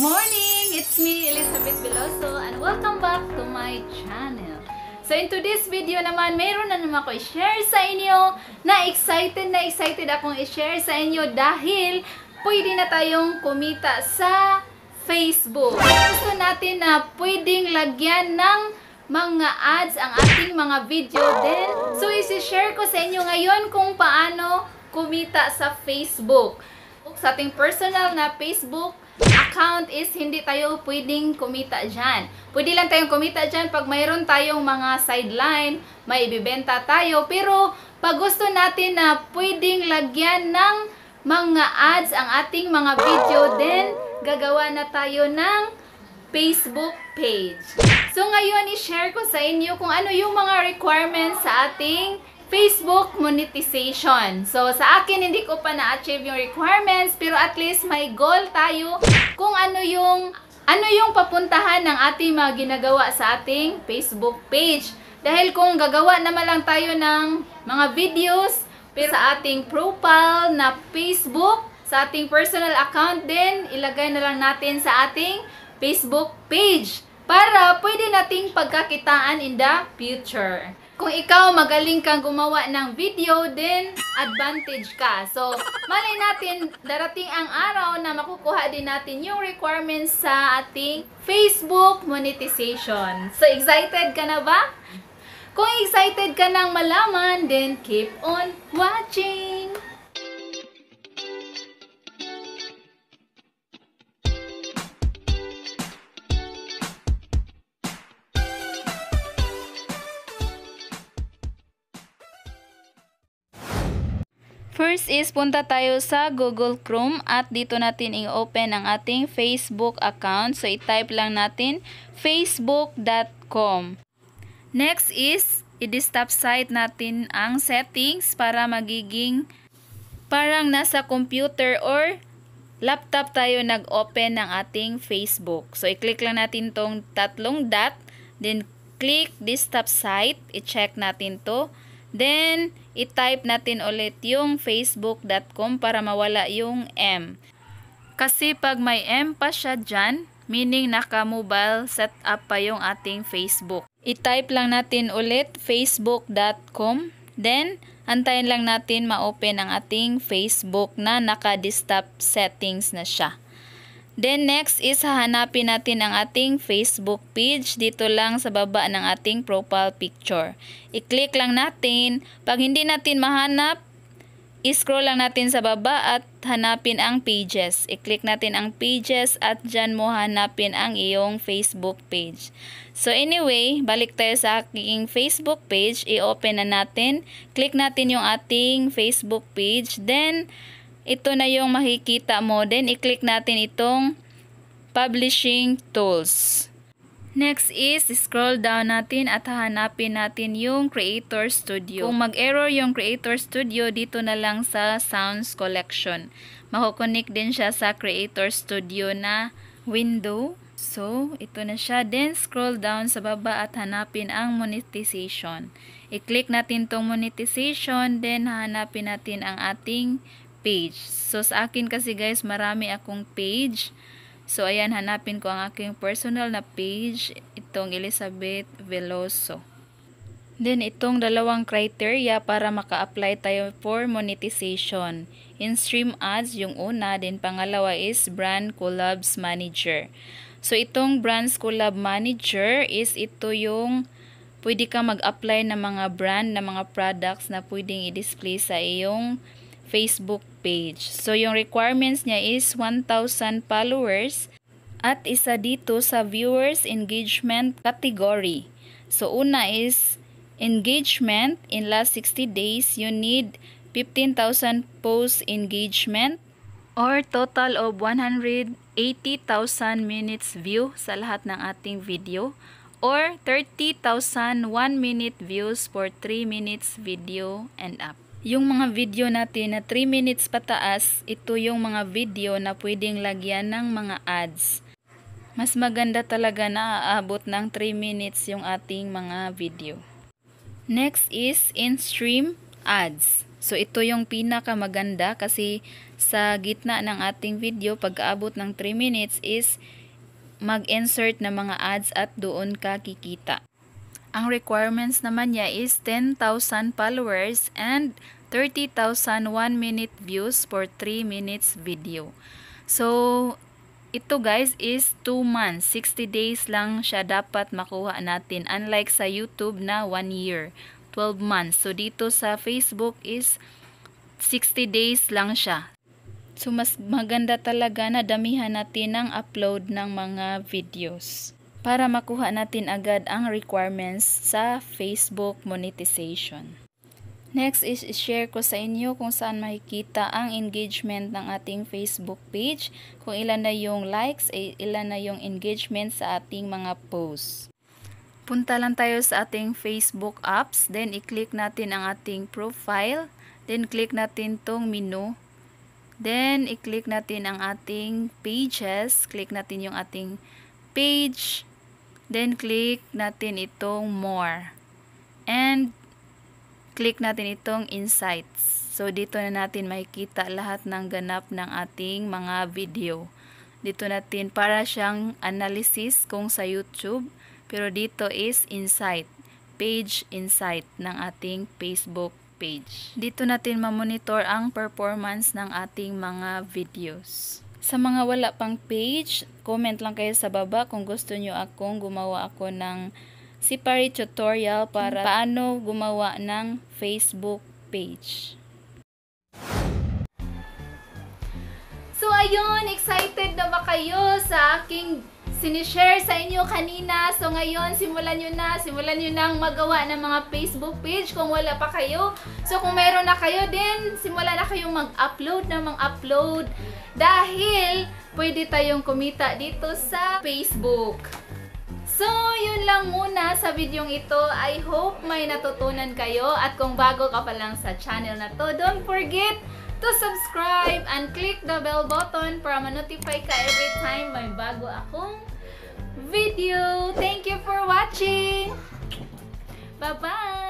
morning! It's me, Elizabeth Veloso, and welcome back to my channel. So, in today's video naman, mayroon na naman ko i-share sa inyo na excited na excited akong i-share sa inyo dahil pwede na tayong kumita sa Facebook. Gusto natin na pwedeng lagyan ng mga ads ang ating mga video din. So, isi-share ko sa inyo ngayon kung paano kumita sa Facebook. Sa ating personal na Facebook account is hindi tayo pwedeng kumita dyan. Pwede lang tayong kumita dyan pag mayroon tayong mga sideline, may ibibenta tayo. Pero pag gusto natin na pwedeng lagyan ng mga ads ang ating mga video, then gagawa na tayo ng Facebook page. So ngayon, i-share ko sa inyo kung ano yung mga requirements sa ating Facebook monetization. So, sa akin, hindi ko pa na-achieve yung requirements, pero at least may goal tayo kung ano yung, ano yung papuntahan ng ating mga ginagawa sa ating Facebook page. Dahil kung gagawa naman lang tayo ng mga videos, pero sa ating profile na Facebook, sa ating personal account din, ilagay na lang natin sa ating Facebook page para pwede nating pagkakitaan in the future. Kung ikaw magaling kang gumawa ng video, then advantage ka. So, malay natin, darating ang araw na makukuha din natin yung requirements sa ating Facebook monetization. So, excited ka na ba? Kung excited ka nang malaman, then keep on watching! First is punta tayo sa Google Chrome at dito natin i-open ang ating Facebook account. So i-type lang natin facebook.com. Next is i-stop site natin ang settings para magiging parang nasa computer or laptop tayo nag-open ng ating Facebook. So i-click lang natin tong tatlong dot, then click desktop site, i-check natin to. Then, itype natin ulit yung facebook.com para mawala yung M. Kasi pag may M pa siya dyan, meaning naka-mobile setup pa yung ating Facebook. I-type lang natin ulit facebook.com. Then, antayin lang natin ma-open ang ating Facebook na naka-desktop settings na siya. Then next is hahanapin natin ang ating Facebook page dito lang sa baba ng ating profile picture. I-click lang natin. Pag hindi natin mahanap, i-scroll lang natin sa baba at hanapin ang pages. I-click natin ang pages at dyan mo hanapin ang iyong Facebook page. So anyway, balik tayo sa aking Facebook page. I-open na natin. Click natin yung ating Facebook page. Then, ito na yung makikita mo. Then, i-click natin itong Publishing Tools. Next is, scroll down natin at hahanapin natin yung Creator Studio. Kung mag-error yung Creator Studio, dito na lang sa Sounds Collection. Makukunik din siya sa Creator Studio na window. So, ito na siya. Then, scroll down sa baba at hanapin ang monetization. I-click natin tong monetization, then hahanapin natin ang ating page. So, sa akin kasi guys, marami akong page. So, ayan, hanapin ko ang aking personal na page. Itong Elizabeth Veloso. Then, itong dalawang criteria para maka-apply tayo for monetization. In-stream ads, yung una. Then, pangalawa is Brand Collabs Manager. So, itong brand Collab Manager is ito yung pwede ka mag-apply ng mga brand, ng mga products na pwedeng i-display sa iyong Facebook page. So, yung requirements niya is 1,000 followers at isa dito sa viewers engagement category. So, una is engagement in last 60 days, you need 15,000 post engagement or total of 180,000 minutes view sa lahat ng ating video or 30,000 1 minute views for 3 minutes video and up yung mga video natin na 3 minutes pataas, ito yung mga video na pwedeng lagyan ng mga ads. Mas maganda talaga na aabot ng 3 minutes yung ating mga video. Next is in-stream ads. So ito yung pinakamaganda kasi sa gitna ng ating video, pag aabot ng 3 minutes is mag-insert na mga ads at doon ka kikita. Ang requirements naman niya is 10,000 followers and 30,000 1-minute views for 3 minutes video. So, ito guys is 2 months, 60 days lang siya dapat makuha natin. Unlike sa YouTube na 1 year, 12 months. So dito sa Facebook is 60 days lang siya. So mas maganda talaga na damihan natin ang upload ng mga videos para makuha natin agad ang requirements sa Facebook monetization. Next is share ko sa inyo kung saan makikita ang engagement ng ating Facebook page, kung ilan na yung likes, eh, ilan na yung engagement sa ating mga posts. Punta lang tayo sa ating Facebook apps, then i-click natin ang ating profile, then click natin tong menu, then i-click natin ang ating pages, click natin yung ating page, Then, click natin itong more. And, click natin itong insights. So, dito na natin makikita lahat ng ganap ng ating mga video. Dito natin para siyang analysis kung sa YouTube. Pero dito is insight. Page insight ng ating Facebook page. Dito natin mamonitor ang performance ng ating mga videos. Sa mga wala pang page, comment lang kayo sa baba kung gusto nyo akong gumawa ako ng separate tutorial para paano gumawa ng Facebook page. So ayun, excited na ba kayo sa aking sinishare sa inyo kanina. So ngayon, simulan nyo na. Simulan nyo nang magawa ng mga Facebook page kung wala pa kayo. So kung meron na kayo din, simulan na kayong mag-upload ng mag-upload. Dahil pwede tayong kumita dito sa Facebook. So, yun lang muna sa video ito. I hope may natutunan kayo. At kung bago ka pa lang sa channel na to, don't forget to subscribe and click the bell button para ma-notify ka every time may bago akong video. Thank you for watching. Bye-bye.